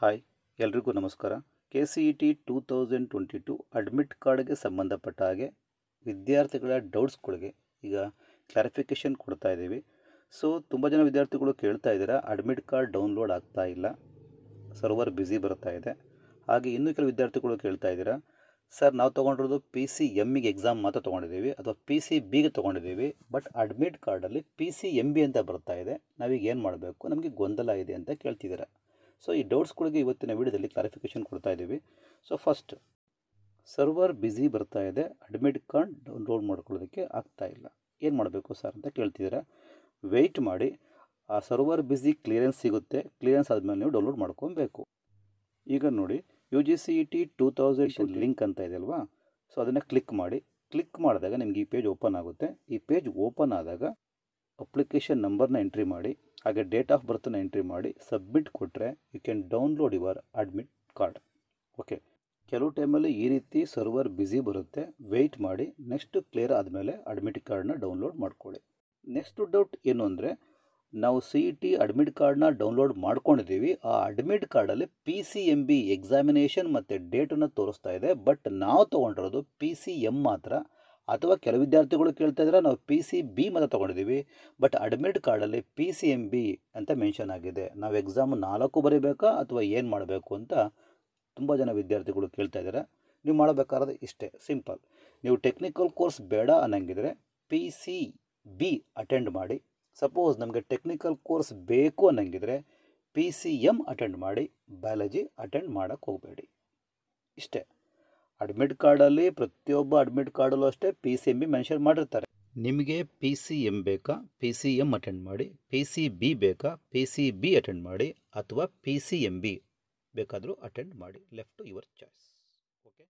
hi ಎಲ್ರಿಗೂ ನಮಸ್ಕಾರ K C E T two thousand twenty two admit ಕಾರ್ಡ್ಗೆ ಸಂಬಂಧಪಟ್ಟ ಹಾಗೆ ವಿದ್ಯಾರ್ಥಿಗಳ ಡೌಟ್ಸ್ಗಳಿಗೆ ಈಗ ಕ್ಲಾರಿಫಿಕೇಷನ್ ಕೊಡ್ತಾ ಇದ್ದೀವಿ ಸೊ ತುಂಬ ಜನ ವಿದ್ಯಾರ್ಥಿಗಳು ಕೇಳ್ತಾ ಇದ್ದೀರಾ ಅಡ್ಮಿಟ್ ಕಾರ್ಡ್ ಡೌನ್ಲೋಡ್ ಆಗ್ತಾ ಇಲ್ಲ ಸರ್ವರ್ ಬ್ಯುಸಿ ಬರ್ತಾ ಇದೆ ಹಾಗೆ ಇನ್ನೂ ಕೆಲವು ವಿದ್ಯಾರ್ಥಿಗಳು ಕೇಳ್ತಾ ಇದ್ದೀರಾ ಸರ್ ನಾವು ತೊಗೊಂಡಿರೋದು ಪಿ ಸಿ ಎಮ್ಮಿಗೆ ಎಕ್ಸಾಮ್ ಮಾತ್ರ ತೊಗೊಂಡಿದ್ದೀವಿ ಅಥವಾ ಪಿ ಸಿ ಬಿಗೆ ತೊಗೊಂಡಿದ್ದೀವಿ ಬಟ್ ಅಡ್ಮಿಟ್ ಕಾರ್ಡಲ್ಲಿ ಪಿ ಸಿ ಎಮ್ ಬಿ ಅಂತ ಬರ್ತಾ ಇದೆ ನಾವೀಗ ಏನು ಮಾಡಬೇಕು ನಮಗೆ ಗೊಂದಲ ಇದೆ ಅಂತ ಕೇಳ್ತಿದ್ದೀರಾ ಸೊ ಈ ಡೌಟ್ಸ್ಗಳಿಗೆ ಇವತ್ತಿನ ವಿಡಿಯೋದಲ್ಲಿ ಕ್ಲಾರಿಫಿಕೇಷನ್ ಕೊಡ್ತಾ ಇದ್ದೀವಿ ಸೊ ಫಸ್ಟ್ ಸರ್ವರ್ ಬ್ಯುಸಿ ಬರ್ತಾ ಇದೆ ಅಡ್ಮಿಟ್ ಕಾರ್ಡ್ ಡೌನ್ಲೋಡ್ ಮಾಡ್ಕೊಳ್ಳೋದಕ್ಕೆ ಆಗ್ತಾ ಇಲ್ಲ ಏನು ಮಾಡಬೇಕು ಸರ್ ಅಂತ ಕೇಳ್ತಿದ್ದೀರಾ ವೆಯ್ಟ್ ಮಾಡಿ ಆ ಸರ್ವರ್ ಬಿಸಿ ಕ್ಲಿಯರೆನ್ಸ್ ಸಿಗುತ್ತೆ ಕ್ಲಿಯರೆನ್ಸ್ ಆದಮೇಲೆ ನೀವು ಡೌನ್ಲೋಡ್ ಮಾಡ್ಕೊಬೇಕು ಈಗ ನೋಡಿ U G C E T two thousand link ಅಂತ ಇದೆ ಅಲ್ವಾ ಸೊ ಅದನ್ನು ಕ್ಲಿಕ್ ಮಾಡಿ ಕ್ಲಿಕ್ ಮಾಡಿದಾಗ ನಿಮ್ಗೆ ಈ ಪೇಜ್ ಓಪನ್ ಆಗುತ್ತೆ ಈ ಪೇಜ್ ಓಪನ್ ಆದಾಗ ಅಪ್ಲಿಕೇಶನ್ ನಂಬರ್ನ ಎಂಟ್ರಿ ಮಾಡಿ ಹಾಗೆ ಡೇಟ್ ಆಫ್ ಬರ್ತನ್ನ ಎಂಟ್ರಿ ಮಾಡಿ ಸಬ್ಮಿಟ್ ಕೊಟ್ಟರೆ you can download your admit card okay ಕೆಲವು ಟೈಮಲ್ಲಿ ಈ ರೀತಿ ಸರ್ವರ್ ಬ್ಯುಸಿ ಬರುತ್ತೆ ವೆಯ್ಟ್ ಮಾಡಿ ನೆಕ್ಸ್ಟ್ ಕ್ಲಿಯರ್ ಆದಮೇಲೆ ಅಡ್ಮಿಟ್ ಕಾರ್ಡನ್ನ ಡೌನ್ಲೋಡ್ ಮಾಡ್ಕೊಳ್ಳಿ ನೆಕ್ಸ್ಟ್ ಡೌಟ್ ಏನು ಅಂದರೆ ನಾವು ಸಿ ಇ ಟಿ ಅಡ್ಮಿಟ್ ಕಾರ್ಡನ್ನ ಡೌನ್ಲೋಡ್ ಮಾಡ್ಕೊಂಡಿದ್ದೀವಿ ಆ ಅಡ್ಮಿಟ್ ಕಾರ್ಡಲ್ಲಿ P C M B examination ಮತ್ತು ಡೇಟನ್ನು ತೋರಿಸ್ತಾ ಇದೆ ಬಟ್ ನಾವು ತೊಗೊಂಡಿರೋದು ಪಿ ಸಿ ಎಮ್ ಮಾತ್ರ ಅಥವಾ ಕೆಲವು ವಿದ್ಯಾರ್ಥಿಗಳು ಕೇಳ್ತಾ ಇದ್ದಾರೆ ನಾವು ಪಿ ಸಿ ಬಿ ಮಾತ್ರ ತೊಗೊಂಡಿದ್ದೀವಿ ಬಟ್ ಅಡ್ಮಿಟ್ ಕಾರ್ಡಲ್ಲಿ ಪಿ ಸಿ ಎಮ್ ಬಿ ಅಂತ ಮೆನ್ಷನ್ ಆಗಿದೆ ನಾವು ಎಕ್ಸಾಮ್ ನಾಲ್ಕು ಬರೀಬೇಕಾ ಅಥವಾ ಏನು ಮಾಡಬೇಕು ಅಂತ ತುಂಬ ಜನ ವಿದ್ಯಾರ್ಥಿಗಳು ಕೇಳ್ತಾ ಇದ್ದಾರೆ ನೀವು ಮಾಡಬೇಕಾದ್ರೆ ಇಷ್ಟೇ ಸಿಂಪಲ್ ನೀವು ಟೆಕ್ನಿಕಲ್ ಕೋರ್ಸ್ ಬೇಡ ಅನ್ನಂಗಿದ್ರೆ ಪಿ ಸಿ ಬಿ ಅಟೆಂಡ್ ಮಾಡಿ ಸಪೋಸ್ ನಮಗೆ ಟೆಕ್ನಿಕಲ್ ಕೋರ್ಸ್ ಬೇಕು ಅನ್ನಂಗಿದ್ರೆ ಪಿ ಸಿ ಎಮ್ ಅಟೆಂಡ್ ಮಾಡಿ ಬಯಾಲಜಿ ಅಟೆಂಡ್ ಮಾಡೋಕ್ಕೆ ಹೋಗಬೇಡಿ ಇಷ್ಟೇ ಅಡ್ಮಿಟ್ ಕಾರ್ಡಲ್ಲಿ ಪ್ರತಿಯೊಬ್ಬ ಅಡ್ಮಿಟ್ ಕಾರ್ಡಲ್ಲೂ ಅಷ್ಟೇ P C M B mention ಮಾಡಿರ್ತಾರೆ ನಿಮಗೆ ಪಿ ಸಿ ಎಮ್ ಬೇಕಾ ಪಿ ಸಿ ಎಮ್ ಅಟೆಂಡ್ ಮಾಡಿ ಪಿ ಸಿ ಬಿ ಬೇಕಾ ಪಿ ಸಿ ಬಿ ಅಟೆಂಡ್ ಮಾಡಿ ಅಥವಾ ಪಿ ಸಿ ಎಮ್ ಬಿ ಬೇಕಾದರೂ ಅಟೆಂಡ್ ಮಾಡಿ ಲೆಫ್ಟ್ ಯುವರ್ ಚಾಯ್ಸ್ ಓಕೆ